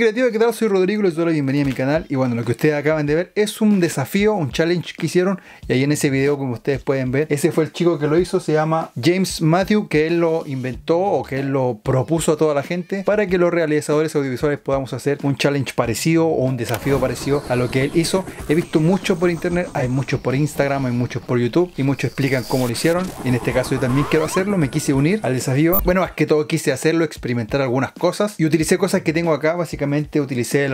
Creativo que ¿qué tal? Soy Rodrigo, les doy la bienvenida a mi canal y bueno, lo que ustedes acaban de ver es un desafío, un challenge que hicieron y ahí en ese video como ustedes pueden ver, ese fue el chico que lo hizo, se llama James Matthew, que él lo inventó o que él lo propuso a toda la gente para que los realizadores audiovisuales podamos hacer un challenge parecido o un desafío parecido a lo que él hizo. He visto mucho por internet, hay muchos por Instagram, hay muchos por YouTube y muchos explican cómo lo hicieron en este caso yo también quiero hacerlo, me quise unir al desafío. Bueno, más que todo quise hacerlo, experimentar algunas cosas y utilicé cosas que tengo acá básicamente utilicé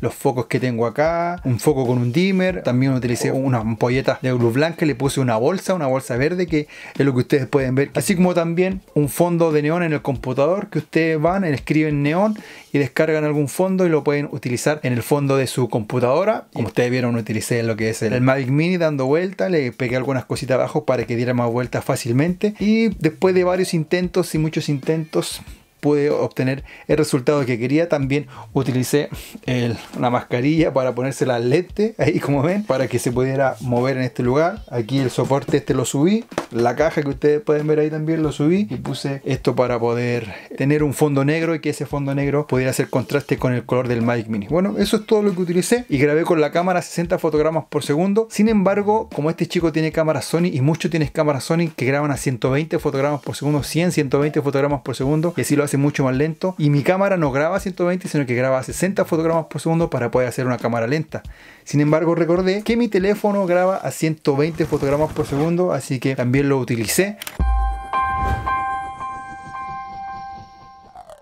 los focos que tengo acá, un foco con un dimmer, también utilicé unas ampolletas de luz blanca, le puse una bolsa, una bolsa verde que es lo que ustedes pueden ver, así como también un fondo de neón en el computador que ustedes van, escriben neón y descargan algún fondo y lo pueden utilizar en el fondo de su computadora. Como ustedes vieron, utilicé lo que es el, Magic Mini dando vuelta, le pegué algunas cositas abajo para que diera más vueltas fácilmente y después de varios intentos y muchos intentos pude obtener el resultado que quería. También utilicé la una mascarilla para ponerse la lente ahí como ven, para que se pudiera mover en este lugar. Aquí el soporte este lo subí, la caja que ustedes pueden ver ahí también lo subí y puse esto para poder tener un fondo negro y que ese fondo negro pudiera hacer contraste con el color del mic Mini. Bueno, eso es todo lo que utilicé y grabé con la cámara 60 fotogramas por segundo. Sin embargo, como este chico tiene cámara Sony y muchos tienen cámara Sony que graban a 120 fotogramas por segundo, 100, 120 fotogramas por segundo y si lo hace mucho más lento. Y mi cámara no graba a 120, sino que graba a 60 fotogramas por segundo para poder hacer una cámara lenta. Sin embargo, recordé que mi teléfono graba a 120 fotogramas por segundo, así que también lo utilicé.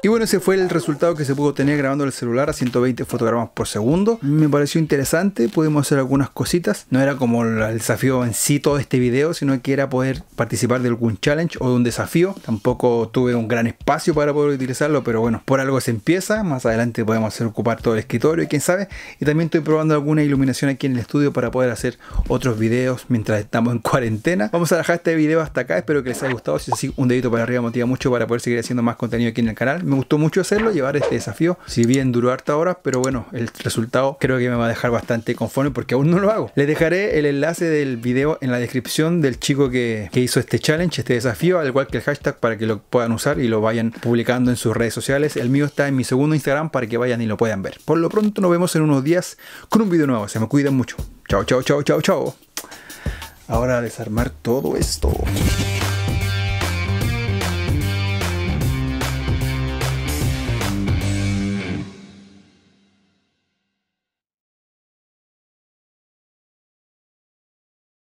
Y bueno, ese fue el resultado que se pudo obtener grabando el celular a 120 fotogramas por segundo. Me pareció interesante, pudimos hacer algunas cositas. No era como el desafío en sí todo este video, sino que era poder participar de algún challenge o de un desafío. Tampoco tuve un gran espacio para poder utilizarlo, pero bueno, por algo se empieza. Más adelante podemos hacer ocupar todo el escritorio y quién sabe. Y también estoy probando alguna iluminación aquí en el estudio para poder hacer otros videos mientras estamos en cuarentena. Vamos a dejar este video hasta acá, espero que les haya gustado. Si es así, un dedito para arriba motiva mucho para poder seguir haciendo más contenido aquí en el canal me gustó mucho hacerlo, llevar este desafío. Si bien duró harta hora, pero bueno, el resultado creo que me va a dejar bastante conforme porque aún no lo hago. Les dejaré el enlace del video en la descripción del chico que, hizo este challenge, este desafío, al igual que el hashtag para que lo puedan usar y lo vayan publicando en sus redes sociales. El mío está en mi segundo Instagram para que vayan y lo puedan ver. Por lo pronto nos vemos en unos días con un video nuevo. Se me cuidan mucho. Chao, chao, chao, chao, chao. Ahora desarmar todo esto.